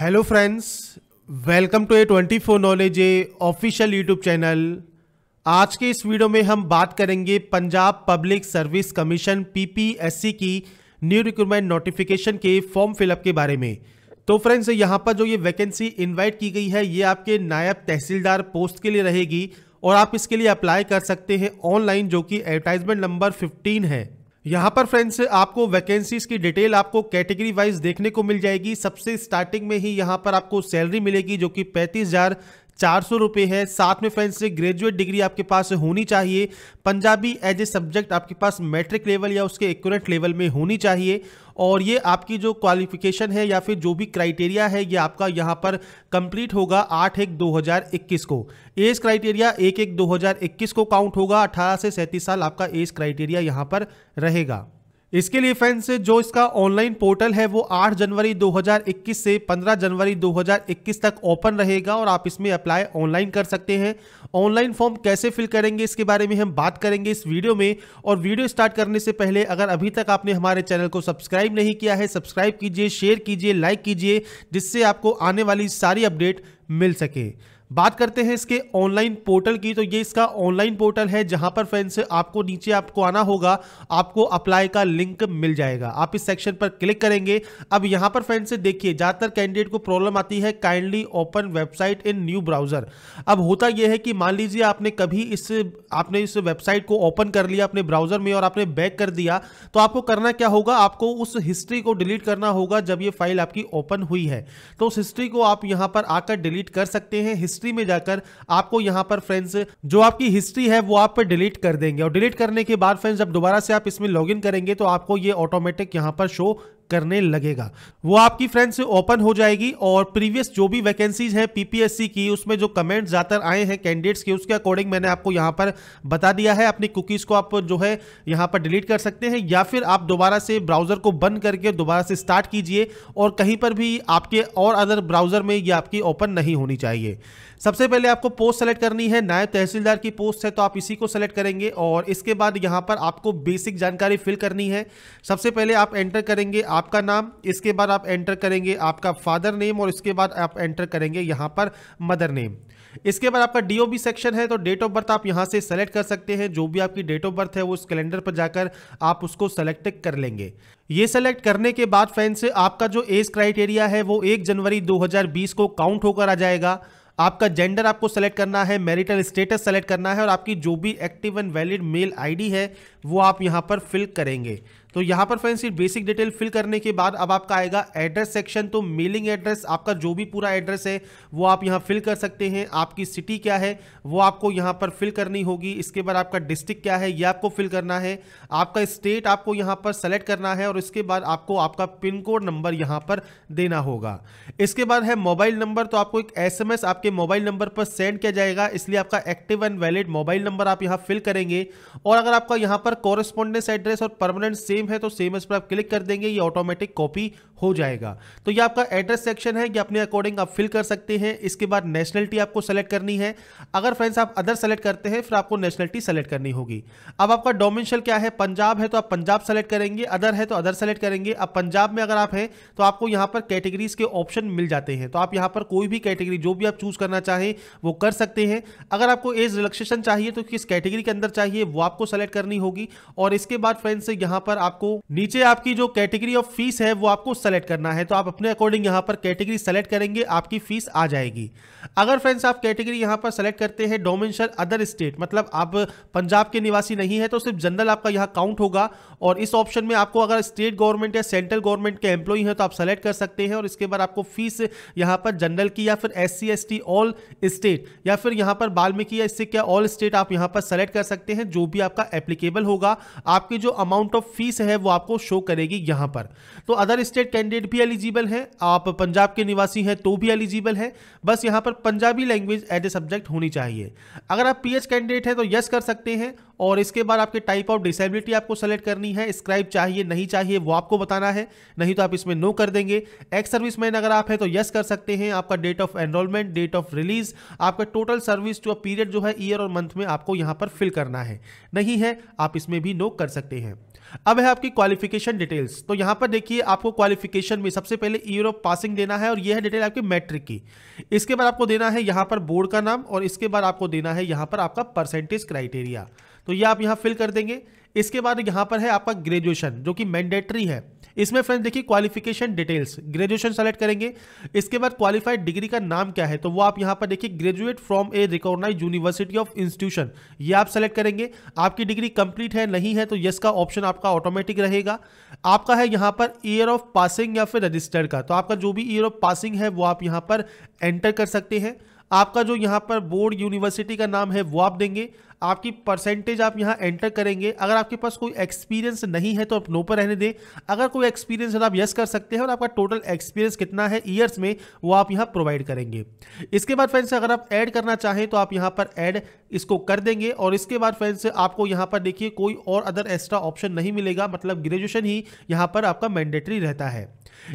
hello friends welcome to a twenty four knowledge a official YouTube channel आज के इस video में हम बात करेंगे Punjab public service commission PPSC की न्यू रिक्रूटमेंट नोटिफिकेशन के फॉर्म फिलअप के बारे में तो फ्रेंड्स यहां पर जो ये वैकेंसी इनवाइट की गई है ये आपके नायब तहसीलदार पोस्ट के लिए रहेगी और आप इसके लिए अप्लाई कर सकते हैं ऑनलाइन जो कि एडवर्टाइजमेंट नंबर फिफ्टीन है यहाँ पर फ्रेंड्स आपको वैकेंसीज की डिटेल आपको कैटेगरी वाइज देखने को मिल जाएगी सबसे स्टार्टिंग में ही यहाँ पर आपको सैलरी मिलेगी जो कि पैंतीस हजार चार सौ रुपये है साथ में फ्रेंड्स ग्रेजुएट डिग्री आपके पास होनी चाहिए पंजाबी एज ए सब्जेक्ट आपके पास मैट्रिक लेवल या उसके एक्यूरेट लेवल में होनी चाहिए और ये आपकी जो क्वालिफिकेशन है या फिर जो भी क्राइटेरिया है ये आपका यहाँ पर कंप्लीट होगा आठ एक दो हज़ार इक्कीस को एज क्राइटेरिया एक एक दो हज़ार इक्कीस को काउंट होगा अठारह से सैंतीस साल आपका एज क्राइटेरिया यहाँ पर रहेगा इसके लिए फ्रेंड्स जो इसका ऑनलाइन पोर्टल है वो 8 जनवरी 2021 से 15 जनवरी 2021 तक ओपन रहेगा और आप इसमें अप्लाई ऑनलाइन कर सकते हैं ऑनलाइन फॉर्म कैसे फिल करेंगे इसके बारे में हम बात करेंगे इस वीडियो में और वीडियो स्टार्ट करने से पहले अगर अभी तक आपने हमारे चैनल को सब्सक्राइब नहीं किया है सब्सक्राइब कीजिए शेयर कीजिए लाइक कीजिए जिससे आपको आने वाली सारी अपडेट मिल सके बात करते हैं इसके ऑनलाइन पोर्टल की तो ये इसका ऑनलाइन पोर्टल है जहां पर फ्रेंड्स आपको नीचे आपको आना होगा आपको अप्लाई का लिंक मिल जाएगा आप इस सेक्शन पर क्लिक करेंगे अब यहां पर फ्रेंड्स देखिए ज्यादातर कैंडिडेट को प्रॉब्लम आती है kindly open website in new browser अब होता यह है कि मान लीजिए आपने कभी इस आपने इस वेबसाइट को ओपन कर लिया अपने ब्राउजर में और आपने बैक कर दिया तो आपको करना क्या होगा आपको उस हिस्ट्री को डिलीट करना होगा जब ये फाइल आपकी ओपन हुई है तो उस हिस्ट्री को आप यहां पर आकर डिलीट कर सकते हैं हिस्ट्री हिस्ट्री में जाकर आपको यहाँ पर फ्रेंड्स जो आपकी हिस्ट्री है वो आप पर डिलीट कर देंगे और डिलीट करने के बाद फ्रेंड्स जब दोबारा से आप इसमें लॉग करेंगे तो आपको ये ऑटोमेटिक यहाँ पर शो करने लगेगा वो आपकी फ्रेंड से ओपन हो जाएगी और प्रीवियस जो भी वैकेंसीज हैं पीपीएससी की उसमें जो कमेंट ज़्यादातर आए हैं कैंडिडेट्स के उसके अकॉर्डिंग मैंने आपको यहाँ पर बता दिया है अपनी कुकीज़ को आप जो है यहाँ पर डिलीट कर सकते हैं या फिर आप दोबारा से ब्राउज़र को बंद करके दोबारा से स्टार्ट कीजिए और कहीं पर भी आपके और अदर ब्राउज़र में ये आपकी ओपन नहीं होनी चाहिए सबसे पहले आपको पोस्ट सेलेक्ट करनी है नायब तहसीलदार की पोस्ट है तो आप इसी को सेलेक्ट करेंगे और इसके बाद यहाँ पर आपको बेसिक जानकारी फिल करनी है सबसे पहले आप एंटर करेंगे आपका नाम इसके बाद आप एंटर करेंगे आपका फादर नेम और इसके बाद आप एंटर करेंगे यहाँ पर मदर नेम इसके बाद आपका डी सेक्शन है तो डेट ऑफ बर्थ आप यहाँ से सेलेक्ट कर सकते हैं जो भी आपकी डेट ऑफ बर्थ है वो उस कैलेंडर पर जाकर आप उसको सेलेक्ट कर लेंगे ये सेलेक्ट करने के बाद फ्रेंड्स आपका जो एज क्राइटेरिया है वो एक जनवरी 2020 को काउंट होकर आ जाएगा आपका जेंडर आपको सेलेक्ट करना है मैरिटल स्टेटस सेलेक्ट करना है और आपकी जो भी active and valid mail ID है वो आप यहां पर फिल करेंगे तो यहां पर फ्रेंड्स ये बेसिक डिटेल फिल करने के बाद अब आपका आएगा एड्रेस सेक्शन तो मेलिंग एड्रेस आपका जो भी पूरा एड्रेस है वो आप यहां फिल कर सकते हैं आपकी सिटी क्या है वो आपको यहां पर फिल करनी होगी इसके बाद आपका डिस्ट्रिक्ट क्या है ये आपको फिल करना है आपका स्टेट आपको यहां पर सेलेक्ट करना है और इसके बाद आपको आपका पिन कोड नंबर यहां पर देना होगा इसके बाद है मोबाइल नंबर तो आपको एक एस आपके मोबाइल नंबर पर सेंड किया जाएगा इसलिए आपका active and valid mobile number आप यहाँ फिल करेंगे और अगर आपका यहाँ पर कॉरेस्पॉन्डेंस एड्रेस और परमानेंट सेम है तो सेम इस पर आप क्लिक कर देंगे ये ऑटोमेटिक कॉपी हो जाएगा तो ये आपका एड्रेस सेक्शन है ये अपने अकॉर्डिंग आप फिल कर सकते हैं इसके बाद नेशनलिटी आपको सेलेक्ट करनी है अगर फ्रेंड्स आप अदर सेलेक्ट करते हैं फिर आपको नेशनलिटी सेलेक्ट करनी होगी अब आपका डोमिनशल क्या है पंजाब है तो आप पंजाब सेलेक्ट करेंगे अदर है तो अदर सेलेक्ट करेंगे अब पंजाब में अगर आप हैं तो आपको यहाँ पर कैटेगरीज के ऑप्शन मिल जाते हैं तो आप यहाँ पर कोई भी कैटेगरी जो भी आप चूज करना चाहें वो कर सकते हैं अगर आपको एज रिलेक्सेशन चाहिए तो किस कैटेगरी के अंदर चाहिए वो आपको सेलेक्ट करनी होगी और इसके बाद फ्रेंड्स यहाँ पर आपको नीचे आपकी जो कैटेगरी ऑफ फीस है वो आपको सेलेक्ट करना है तो आप अपने अकॉर्डिंग यहाँ पर कैटेगरी सेलेक्ट करेंगे आपकी फीस आ जाएगी अगर फ्रेंड्स आप कैटेगरी यहाँ पर सेलेक्ट करते हैं डोमेंशन अदर स्टेट मतलब आप पंजाब के निवासी नहीं है तो सिर्फ जनरल आपका यहाँ काउंट होगा और इस ऑप्शन में आपको अगर स्टेट गवर्नमेंट या सेंट्रल गवर्नमेंट के एम्प्लॉई हैं तो आप सेलेक्ट कर सकते हैं और इसके बाद आपको फीस यहाँ पर जनरल की या फिर एस सी ऑल स्टेट या फिर यहाँ पर बाल्मीकि या इससे क्या ऑल स्टेट आप यहाँ पर सेलेक्ट कर सकते हैं जो भी आपका एप्लीकेबल होगा आपकी जो अमाउंट ऑफ फीस से है वो आपको शो करेगी यहां पर तो अदर स्टेट कैंडिडेट भी एलिजिबल हैं आप पंजाब के निवासी हैं तो भी एलिजिबल हैं बस यहां पर Punjabi language as a subject होनी चाहिए अगर आप पीएच कैंडिडेट हैं तो यस कर सकते हैं और इसके बाद आपके टाइप ऑफ डिसेबिलिटी आपको सेलेक्ट करनी है स्क्राइब चाहिए नहीं चाहिए वो आपको बताना है नहीं तो आप इसमें नो कर देंगे एक्स सर्विस मैन अगर आप हैं तो यस कर सकते हैं आपका date of enrolment date of release आपका टोटल सर्विस जो पीरियड जो है ईयर और मंथ में आपको यहाँ पर फिल करना है नहीं है आप इसमें भी नो कर सकते हैं अब है आपकी क्वालिफिकेशन डिटेल्स तो यहां पर देखिए आपको क्वालिफिकेशन में सबसे पहले ईयर ऑफ पासिंग देना है और यह है डिटेल आपकी मैट्रिक की इसके बाद आपको देना है यहां पर बोर्ड का नाम और इसके बाद आपको देना है यहां पर आपका परसेंटेज क्राइटेरिया तो ये आप यहाँ फिल कर देंगे इसके बाद यहाँ पर है आपका ग्रेजुएशन जो कि मैंडेटरी है इसमें फ्रेंड्स देखिए क्वालिफिकेशन डिटेल्स ग्रेजुएशन सेलेक्ट करेंगे इसके बाद क्वालिफाइड डिग्री का नाम क्या है तो वो आप यहाँ पर देखिए graduate from a recognise university of institution ये आप सेलेक्ट करेंगे आपकी डिग्री कंप्लीट है नहीं है तो यस का ऑप्शन आपका ऑटोमेटिक रहेगा आपका है यहाँ पर ईयर ऑफ पासिंग या फिर रजिस्टर्ड का तो आपका जो भी ईयर ऑफ पासिंग है वो आप यहाँ पर एंटर कर सकते हैं आपका जो यहाँ पर बोर्ड यूनिवर्सिटी का नाम है वो आप देंगे आपकी परसेंटेज आप यहाँ एंटर करेंगे अगर आपके पास कोई एक्सपीरियंस नहीं है तो आप नो पर रहने दें अगर कोई एक्सपीरियंस है तो आप यस कर सकते हैं और आपका टोटल एक्सपीरियंस कितना है ईयर्स में वो आप यहाँ प्रोवाइड करेंगे इसके बाद फ्रेंड्स अगर आप ऐड करना चाहें तो आप यहाँ पर ऐड इसको कर देंगे और इसके बाद फ्रेंड्स आपको यहाँ पर देखिए कोई और अदर एक्स्ट्रा ऑप्शन नहीं मिलेगा मतलब ग्रेजुएशन ही यहाँ पर आपका मैंडेटरी रहता है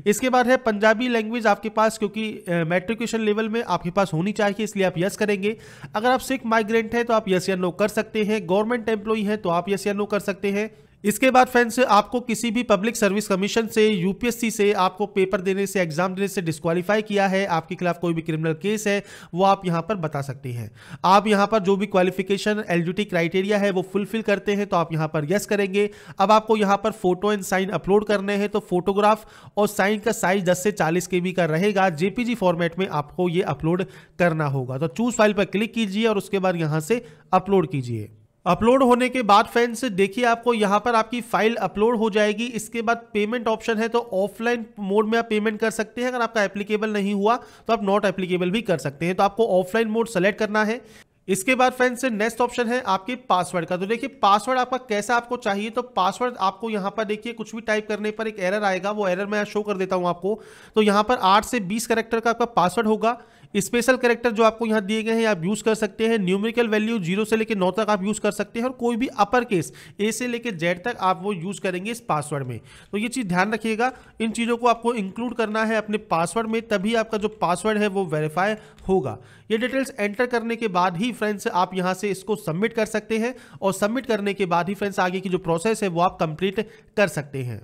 इसके बाद है पंजाबी लैंग्वेज आपके पास क्योंकि मैट्रिकुलेशन लेवल में आपके पास होनी चाहिए इसलिए आप यस करेंगे अगर आप सिख माइग्रेंट हैं तो आप यस या नो कर सकते हैं गवर्नमेंट एम्प्लॉई हैं तो आप यस या नो कर सकते हैं इसके बाद फ्रेंड्स आपको किसी भी पब्लिक सर्विस कमीशन से यूपीएससी से आपको पेपर देने से एग्जाम देने से डिस्कालीफाई किया है आपके खिलाफ कोई भी क्रिमिनल केस है वो आप यहाँ पर बता सकते हैं आप यहाँ पर जो भी क्वालिफिकेशन एलिजिटी क्राइटेरिया है वो फुलफिल करते हैं तो आप यहाँ पर यस करेंगे अब आपको यहाँ पर फोटो एंड साइन अपलोड करने हैं तो फोटोग्राफ और साइन का साइज दस से चालीस के का रहेगा जेपीजी फॉर्मेट में आपको ये अपलोड करना होगा तो चूज फाइल पर क्लिक कीजिए और उसके बाद यहाँ से अपलोड कीजिए अपलोड होने के बाद फ्रेंड्स देखिए आपको यहाँ पर आपकी फाइल अपलोड हो जाएगी इसके बाद पेमेंट ऑप्शन है तो ऑफलाइन मोड में आप पेमेंट कर सकते हैं अगर आपका एप्लीकेबल नहीं हुआ तो आप नॉट एप्लीकेबल भी कर सकते हैं तो आपको ऑफलाइन मोड सेलेक्ट करना है इसके बाद फ्रेंड्स नेक्स्ट ऑप्शन है आपके पासवर्ड का तो देखिए पासवर्ड आपका कैसा आपको चाहिए तो पासवर्ड आपको यहां पर देखिए कुछ भी टाइप करने पर एक एरर आएगा वो एरर मैं शो कर देता हूं आपको तो यहां पर आठ से बीस करेक्टर का आपका पासवर्ड होगा स्पेशल करेक्टर जो आपको यहां दिए गए हैं आप यूज़ कर सकते हैं न्यूमेरिकल वैल्यू जीरो से लेकर नौ तक आप यूज़ कर सकते हैं और कोई भी अपर केस ए से लेकर जेड तक आप वो यूज़ करेंगे इस पासवर्ड में तो ये चीज़ ध्यान रखिएगा इन चीज़ों को आपको इंक्लूड करना है अपने पासवर्ड में तभी आपका जो पासवर्ड है वो वेरीफाई होगा ये डिटेल्स एंटर करने के बाद ही ही फ्रेंड्स आप यहां से इसको सबमिट कर सकते हैं और सबमिट करने के बाद ही फ्रेंड्स आगे की जो प्रोसेस है वो आप कंप्लीट कर सकते हैं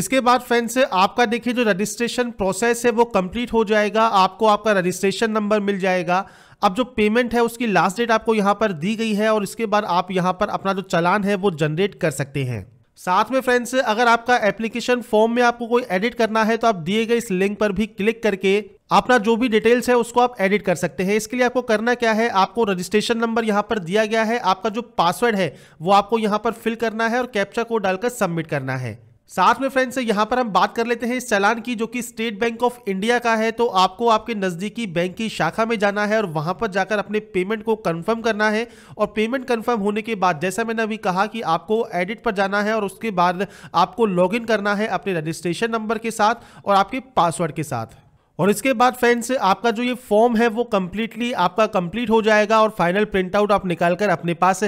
इसके बाद फ्रेंड्स आपका देखिए जो रजिस्ट्रेशन प्रोसेस है वो कंप्लीट हो जाएगा आपको आपका रजिस्ट्रेशन नंबर मिल जाएगा अब जो पेमेंट है उसकी लास्ट डेट आपको यहाँ पर दी गई है और इसके बाद आप यहाँ पर अपना जो चलान है वो जनरेट कर सकते हैं साथ में फ्रेंड्स अगर आपका एप्लीकेशन फॉर्म में आपको कोई एडिट करना है तो आप दिए गए इस लिंक पर भी क्लिक करके अपना जो भी डिटेल्स है उसको आप एडिट कर सकते हैं इसके लिए आपको करना क्या है आपको रजिस्ट्रेशन नंबर यहां पर दिया गया है आपका जो पासवर्ड है वो आपको यहां पर फिल करना है और कैप्चा को डालकर सबमिट करना है साथ में फ्रेंड्स यहां पर हम बात कर लेते हैं इस चलान की जो कि स्टेट बैंक ऑफ इंडिया का है तो आपको आपके नजदीकी बैंक की शाखा में जाना है और वहां पर जाकर अपने पेमेंट को कंफर्म करना है और पेमेंट कंफर्म होने के बाद जैसा मैंने अभी कहा कि आपको एडिट पर जाना है और उसके बाद आपको लॉग करना है अपने रजिस्ट्रेशन नंबर के साथ और आपके पासवर्ड के साथ और इसके बाद फ्रेंड्स आपका जो ये फॉर्म है वो कम्प्लीटली आपका कंप्लीट हो जाएगा और फाइनल प्रिंटआउट आप निकाल कर अपने पास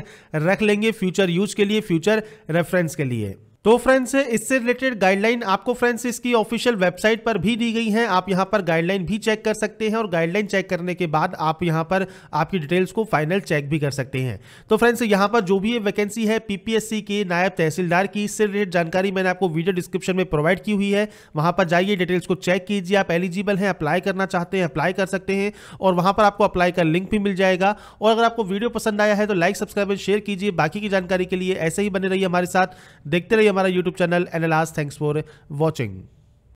रख लेंगे फ्यूचर यूज के लिए फ्यूचर रेफरेंस के लिए तो फ्रेंड्स इससे रिलेटेड गाइडलाइन आपको फ्रेंड्स इसकी ऑफिशियल वेबसाइट पर भी दी गई है आप यहाँ पर गाइडलाइन भी चेक कर सकते हैं और गाइडलाइन चेक करने के बाद आप यहाँ पर आपकी डिटेल्स को फाइनल चेक भी कर सकते हैं तो फ्रेंड्स यहाँ पर जो भी ये वैकेंसी है पीपीएससी के नायब तहसीलदार की इससे रिलेटेड जानकारी मैंने आपको वीडियो डिस्क्रिप्शन में प्रोवाइड की हुई है वहां पर जाइए डिटेल्स को चेक कीजिए आप एलिजिबल हैं अप्लाई करना चाहते हैं अप्लाई कर सकते हैं और वहाँ पर आपको अप्लाई का लिंक भी मिल जाएगा और अगर आपको वीडियो पसंद आया है तो लाइक सब्सक्राइब एंड शेयर कीजिए बाकी की जानकारी के लिए ऐसे ही बने रहिए हमारे साथ देखते रहिए हमारा YouTube channel last thanks for watching